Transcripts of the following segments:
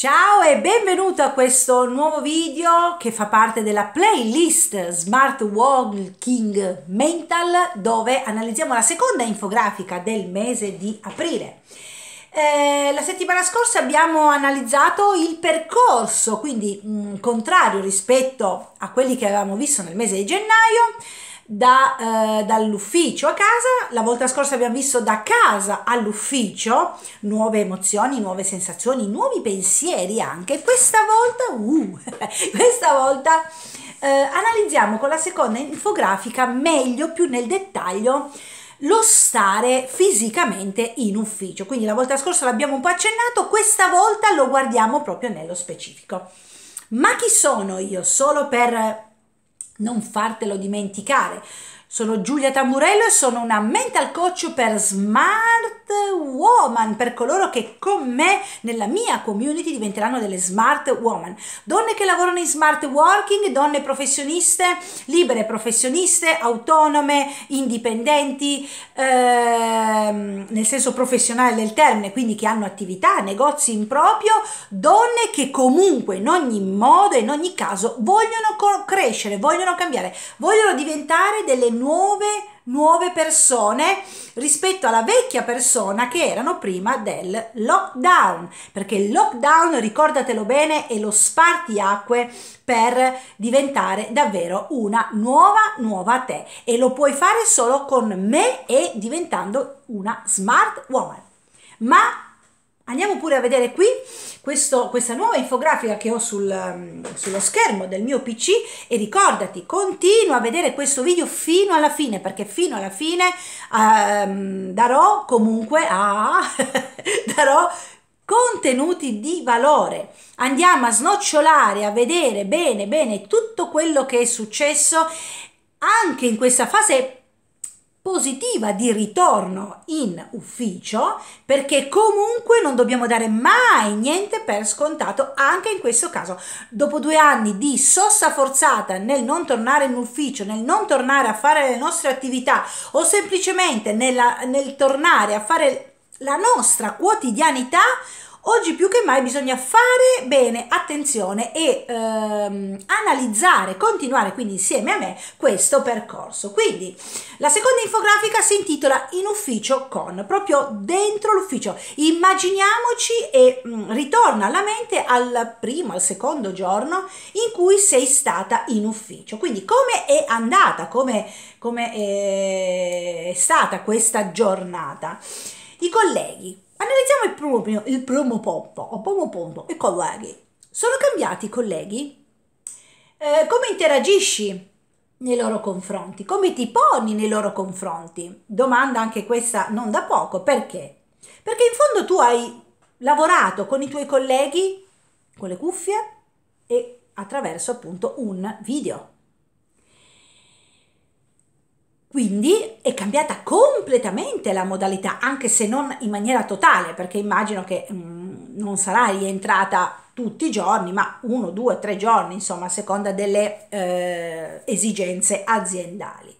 Ciao e benvenuto a questo nuovo video che fa parte della playlist Smart Walking Mental dove analizziamo la seconda infografica del mese di aprile. Eh, la settimana scorsa abbiamo analizzato il percorso, quindi mh, mm, contrario rispetto a quelli che avevamo visto nel mese di gennaio, da, eh, dall'ufficio a casa, la volta scorsa abbiamo visto da casa all'ufficio, nuove emozioni, nuove sensazioni, nuovi pensieri anche, questa volta, uh, questa volta eh, analizziamo con la seconda infografica meglio, più nel dettaglio, lo stare fisicamente in ufficio. Quindi la volta scorsa l'abbiamo un po' accennato, questa volta lo guardiamo proprio nello specifico. Ma chi sono io? Solo per non fartelo dimenticare. Sono Giulia Tamburello e sono una mental coach per Smart Woman woman per coloro che con me nella mia community diventeranno delle smart woman, donne che lavorano in smart working, donne professioniste, libere professioniste, autonome, indipendenti, ehm, nel senso professionale del termine, quindi che hanno attività, negozi in proprio, donne che comunque in ogni modo, in ogni caso, vogliono crescere, vogliono cambiare, vogliono diventare delle nuove nuove persone rispetto alla vecchia persona che erano prima del lockdown, perché il lockdown, ricordatelo bene, è lo spartiacque per diventare davvero una nuova nuova te e lo puoi fare solo con me e diventando una smart woman. Ma Andiamo pure a vedere qui questo, questa nuova infografica che ho sul, mm, sullo schermo del mio PC e ricordati, continua a vedere questo video fino alla fine perché fino alla fine um, darò comunque a, darò contenuti di valore. Andiamo a snocciolare, a vedere bene bene tutto quello che è successo anche in questa fase positiva di ritorno in ufficio perché comunque non dobbiamo dare mai niente per scontato anche in questo caso dopo due anni di sossa forzata nel non tornare in ufficio nel non tornare a fare le nostre attività o semplicemente nella, nel tornare a fare la nostra quotidianità Oggi più che mai bisogna fare bene attenzione e ehm, analizzare, continuare quindi insieme a me questo percorso. Quindi la seconda infografica si intitola In ufficio con, proprio dentro l'ufficio. Immaginiamoci e mh, mm, ritorna alla mente al primo, al secondo giorno in cui sei stata in ufficio. Quindi come è andata, come, come eh, è stata questa giornata? I colleghi, Analizziamo il, proprio, il primo pompo, o primo punto, i colleghi. Sono cambiati i colleghi? Eh, come interagisci nei loro confronti? Come ti poni nei loro confronti? Domanda anche questa non da poco, perché? Perché in fondo tu hai lavorato con i tuoi colleghi con le cuffie e attraverso appunto un video. Quindi è cambiata completamente la modalità, anche se non in maniera totale, perché immagino che mh, mm, non sarà rientrata tutti i giorni, ma uno, due, tre giorni, insomma, a seconda delle eh, esigenze aziendali.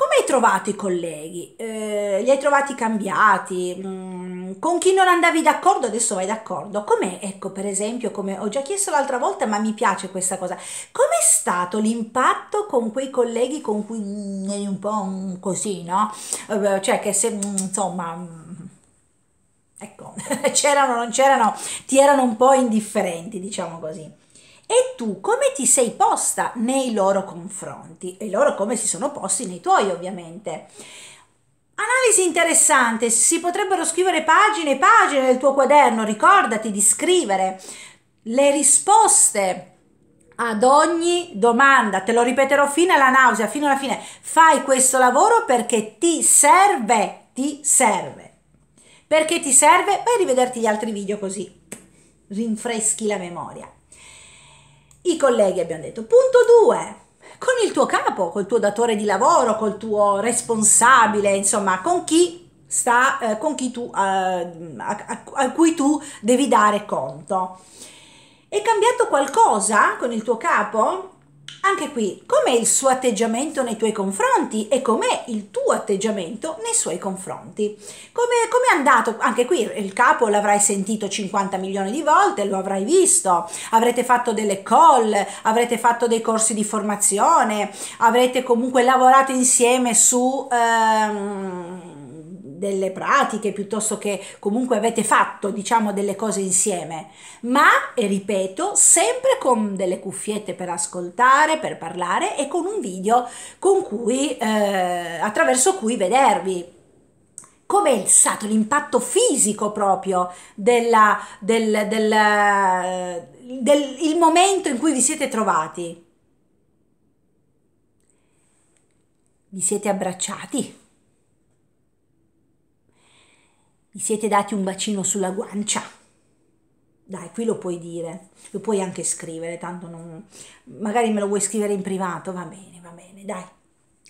Come hai trovato i colleghi? Eh, li hai trovati cambiati? Mm, con chi non andavi d'accordo adesso vai d'accordo? Com'è? Ecco, per esempio, come ho già chiesto l'altra volta, ma mi piace questa cosa. Com'è stato l'impatto con quei colleghi con cui eri un po' così, no? Eh, cioè che se, mm, insomma... Mm, ecco, c'erano o non c'erano, ti erano un po' indifferenti, diciamo così e tu come ti sei posta nei loro confronti e loro come si sono posti nei tuoi ovviamente. Analisi interessante, si potrebbero scrivere pagine e pagine del tuo quaderno, ricordati di scrivere le risposte ad ogni domanda, te lo ripeterò fino alla nausea, fino alla fine, fai questo lavoro perché ti serve, ti serve. Perché ti serve? Vai a rivederti gli altri video così rinfreschi la memoria i colleghi abbiamo detto. Punto 2, con il tuo capo, col tuo datore di lavoro, col tuo responsabile, insomma, con chi sta, eh, con chi tu, eh, a, a, a cui tu devi dare conto. È cambiato qualcosa con il tuo capo? Anche qui, com'è il suo atteggiamento nei tuoi confronti e com'è il tuo atteggiamento nei suoi confronti? Come, è andato? Anche qui il capo l'avrai sentito 50 milioni di volte, lo avrai visto, avrete fatto delle call, avrete fatto dei corsi di formazione, avrete comunque lavorato insieme su... Ehm, delle pratiche piuttosto che comunque avete fatto diciamo delle cose insieme ma e ripeto sempre con delle cuffiette per ascoltare per parlare e con un video con cui eh, attraverso cui vedervi come è stato l'impatto fisico proprio della, del, del, del momento in cui vi siete trovati. Vi siete abbracciati, Vi siete dati un bacino sulla guancia? Dai, qui lo puoi dire, lo puoi anche scrivere, tanto non... magari me lo vuoi scrivere in privato, va bene, va bene, dai.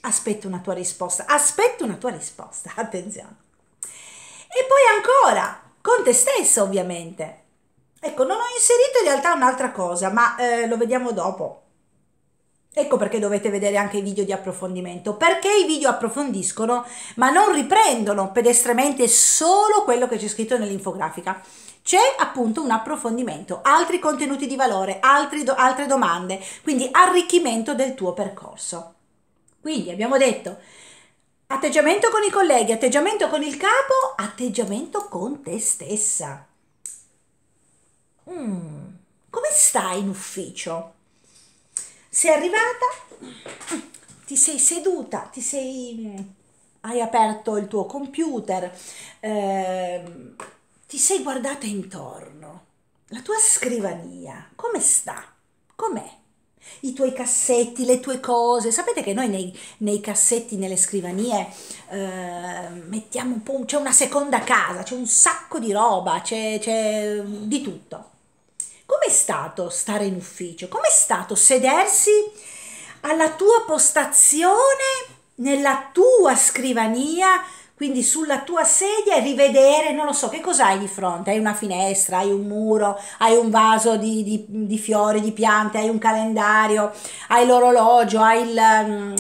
Aspetto una tua risposta, aspetto una tua risposta, attenzione. E poi ancora, con te stesso ovviamente. Ecco, non ho inserito in realtà un'altra cosa, ma eh, lo vediamo dopo. Ecco perché dovete vedere anche i video di approfondimento, perché i video approfondiscono ma non riprendono pedestremente solo quello che c'è scritto nell'infografica. C'è appunto un approfondimento, altri contenuti di valore, do, altre domande, quindi arricchimento del tuo percorso. Quindi abbiamo detto atteggiamento con i colleghi, atteggiamento con il capo, atteggiamento con te stessa. Mm, come stai in ufficio? sei arrivata, ti sei seduta, ti sei, hai aperto il tuo computer, eh, ti sei guardata intorno, la tua scrivania, come sta? Com'è? I tuoi cassetti, le tue cose. Sapete che noi nei, nei cassetti, nelle scrivanie, eh, mettiamo un po'... Un, c'è una seconda casa, c'è un sacco di roba, c'è di tutto Com'è stato stare in ufficio? Com'è stato sedersi alla tua postazione, nella tua scrivania, quindi sulla tua sedia e rivedere, non lo so, che cosa hai di fronte? Hai una finestra, hai un muro, hai un vaso di, di, di fiori, di piante, hai un calendario, hai l'orologio, hai il, mm,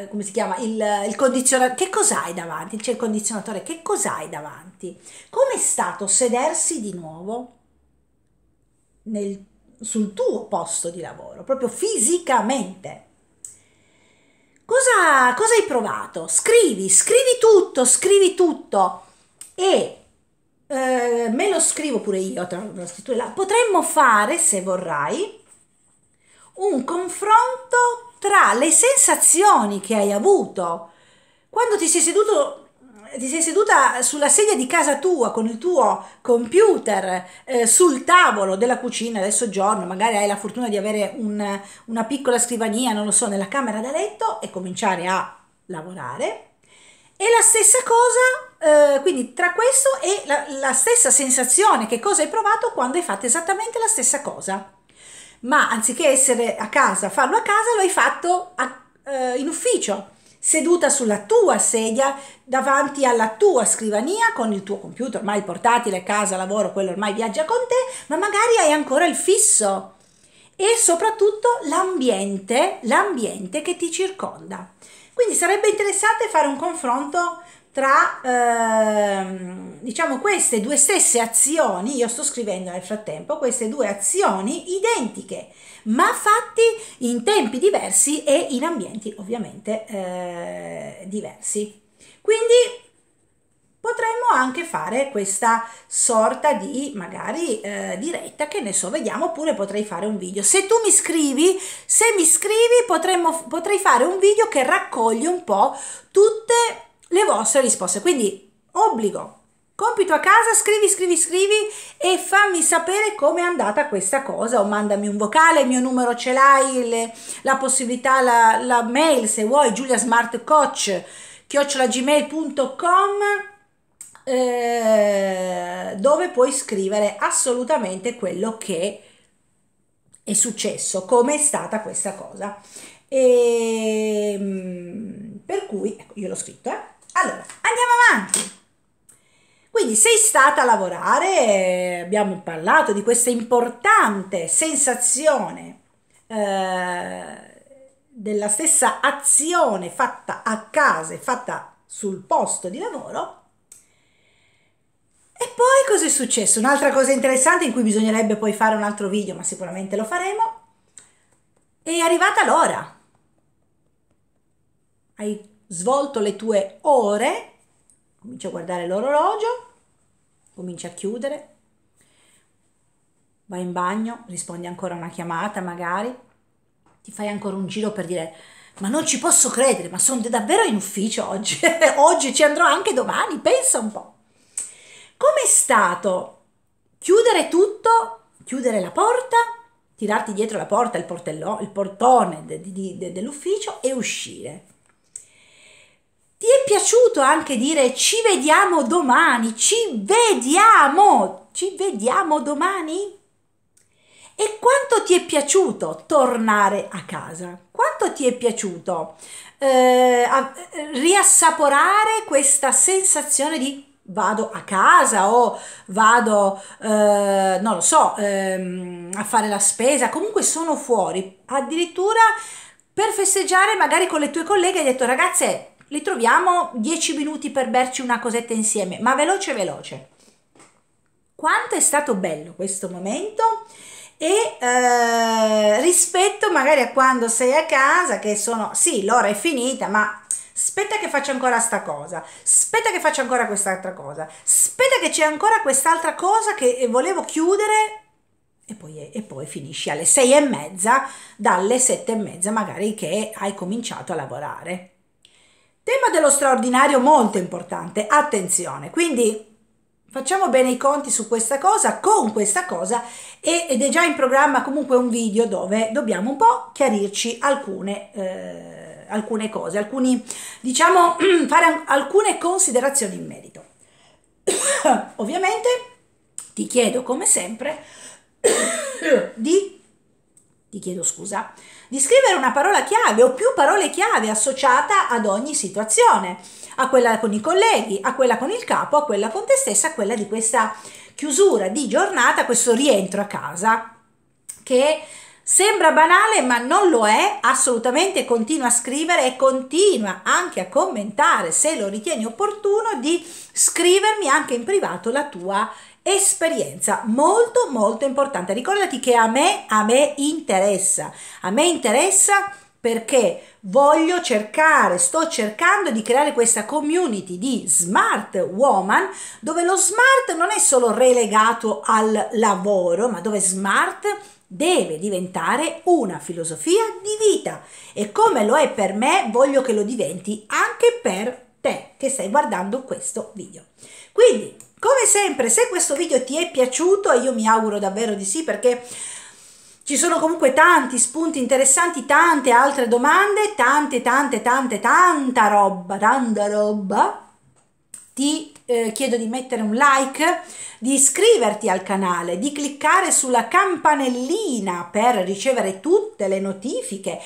eh, come si chiama, il, il condizionatore, che cos'hai davanti? C'è il condizionatore, che cos'hai davanti? Com'è stato sedersi di nuovo? nel, sul tuo posto di lavoro, proprio fisicamente. Cosa, cosa hai provato? Scrivi, scrivi tutto, scrivi tutto e eh, me lo scrivo pure io tra una Potremmo fare, se vorrai, un confronto tra le sensazioni che hai avuto quando ti sei seduto ti sei seduta sulla sedia di casa tua con il tuo computer eh, sul tavolo della cucina del soggiorno, magari hai la fortuna di avere un, una piccola scrivania, non lo so, nella camera da letto e cominciare a lavorare. E la stessa cosa, eh, quindi tra questo e la, la stessa sensazione che cosa hai provato quando hai fatto esattamente la stessa cosa. Ma anziché essere a casa, farlo a casa, lo hai fatto a, eh, in ufficio, seduta sulla tua sedia davanti alla tua scrivania con il tuo computer, ormai portatile, casa, lavoro, quello ormai viaggia con te, ma magari hai ancora il fisso e soprattutto l'ambiente, l'ambiente che ti circonda. Quindi sarebbe interessante fare un confronto tra ehm, diciamo queste due stesse azioni, io sto scrivendo nel frattempo queste due azioni identiche, ma fatti in tempi diversi e in ambienti ovviamente eh, diversi. Quindi potremmo anche fare questa sorta di magari eh, diretta che ne so vediamo oppure potrei fare un video se tu mi scrivi se mi scrivi potremmo, potrei fare un video che raccoglie un po' tutte le vostre risposte. Quindi obbligo, compito a casa, scrivi, scrivi, scrivi e fammi sapere come è andata questa cosa o mandami un vocale, il mio numero ce l'hai, le, la possibilità, la, la, mail se vuoi, giuliasmartcoach, chiocciolagmail.com eh, dove puoi scrivere assolutamente quello che è successo, come è stata questa cosa. E, ehm, per cui, ecco, io l'ho scritto, eh? Allora, andiamo avanti. Quindi sei stata a lavorare, abbiamo parlato di questa importante sensazione eh, della stessa azione fatta a casa fatta sul posto di lavoro. E poi cosa è successo? Un'altra cosa interessante in cui bisognerebbe poi fare un altro video, ma sicuramente lo faremo, è arrivata l'ora. Hai svolto le tue ore, comincia a guardare l'orologio, comincia a chiudere, vai in bagno, rispondi ancora a una chiamata magari, ti fai ancora un giro per dire ma non ci posso credere, ma sono davvero in ufficio oggi, oggi ci andrò anche domani, pensa un po'. Com'è stato chiudere tutto, chiudere la porta, tirarti dietro la porta, il, portello, il portone de, de, de, dell'ufficio e uscire? piaciuto anche dire ci vediamo domani, ci vediamo, ci vediamo domani? E quanto ti è piaciuto tornare a casa? Quanto ti è piaciuto eh, a, eh, riassaporare questa sensazione di vado a casa o vado, eh, non lo so, ehm, a fare la spesa, comunque sono fuori, addirittura per festeggiare magari con le tue colleghe hai detto ragazze li troviamo 10 minuti per berci una cosetta insieme, ma veloce veloce. Quanto è stato bello questo momento e eh, rispetto magari a quando sei a casa che sono sì l'ora è finita ma aspetta che faccia ancora sta cosa, aspetta che faccia ancora quest'altra cosa, aspetta che c'è ancora quest'altra cosa che eh, volevo chiudere e poi, e poi, finisci alle sei e mezza, dalle sette e mezza magari che hai cominciato a lavorare. Tema dello straordinario molto importante, attenzione, quindi Facciamo bene i conti su questa cosa, con questa cosa ed è già in programma comunque un video dove dobbiamo un po' chiarirci alcune, eh, alcune cose, alcuni, diciamo, fare alcune considerazioni in merito. Ovviamente ti chiedo come sempre di ti chiedo scusa, di scrivere una parola chiave o più parole chiave associata ad ogni situazione, a quella con i colleghi, a quella con il capo, a quella con te stessa, a quella di questa chiusura di giornata, questo rientro a casa che Sembra banale ma non lo è, assolutamente continua a scrivere e continua anche a commentare se lo ritieni opportuno di scrivermi anche in privato la tua esperienza molto molto importante ricordati che a me a me interessa a me interessa perché voglio cercare, sto cercando di creare questa community di smart woman dove lo smart non è solo relegato al lavoro, ma dove smart deve diventare una filosofia di vita e come lo è per me voglio che lo diventi anche per te che stai guardando questo video. Quindi, come sempre, se questo video ti è piaciuto, e io mi auguro davvero di sì perché ci sono comunque tanti spunti interessanti, tante altre domande, tante, tante, tante, tanta roba, tanta roba, ti eh, chiedo di mettere un like, di iscriverti al canale, di cliccare sulla campanellina per ricevere tutte le notifiche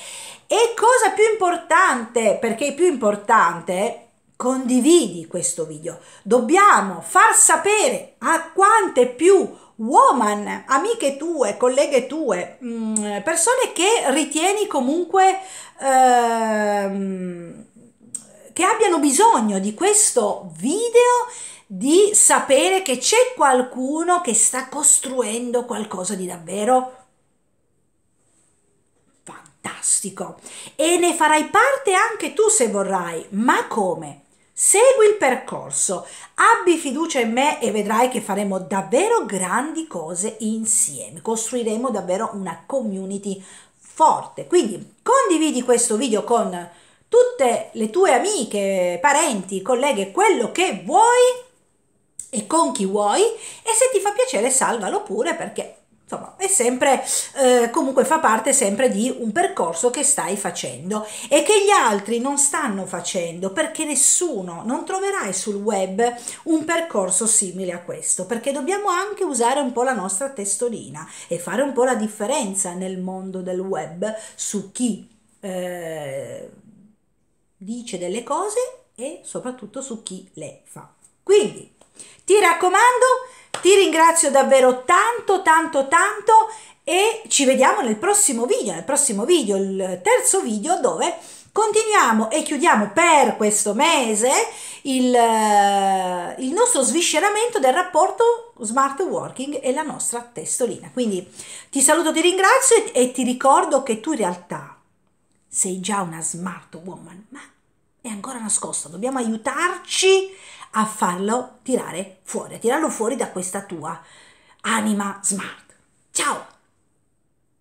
e cosa più importante, perché è più importante, condividi questo video. Dobbiamo far sapere a quante più woman, amiche tue, colleghe tue, mm, persone che ritieni comunque... Ehm, che abbiano bisogno di questo video di sapere che c'è qualcuno che sta costruendo qualcosa di davvero fantastico e ne farai parte anche tu se vorrai, ma come? Segui il percorso, abbi fiducia in me e vedrai che faremo davvero grandi cose insieme, costruiremo davvero una community forte. Quindi condividi questo video con tutte le tue amiche, parenti, colleghe, quello che vuoi e con chi vuoi e se ti fa piacere salvalo pure perché insomma è sempre eh, comunque fa parte sempre di un percorso che stai facendo e che gli altri non stanno facendo perché nessuno non troverai sul web un percorso simile a questo perché dobbiamo anche usare un po' la nostra testolina e fare un po' la differenza nel mondo del web su chi eh, dice delle cose e soprattutto su chi le fa. Quindi ti raccomando, ti ringrazio davvero tanto, tanto, tanto e ci vediamo nel prossimo video, nel prossimo video, il terzo video dove continuiamo e chiudiamo per questo mese il, eh, il nostro svisceramento del rapporto smart working e la nostra testolina. Quindi ti saluto, ti ringrazio e, e ti ricordo che tu in realtà sei già una smart woman, ma è ancora nascosta, dobbiamo aiutarci a farlo tirare fuori, a tirarlo fuori da questa tua anima smart. Ciao!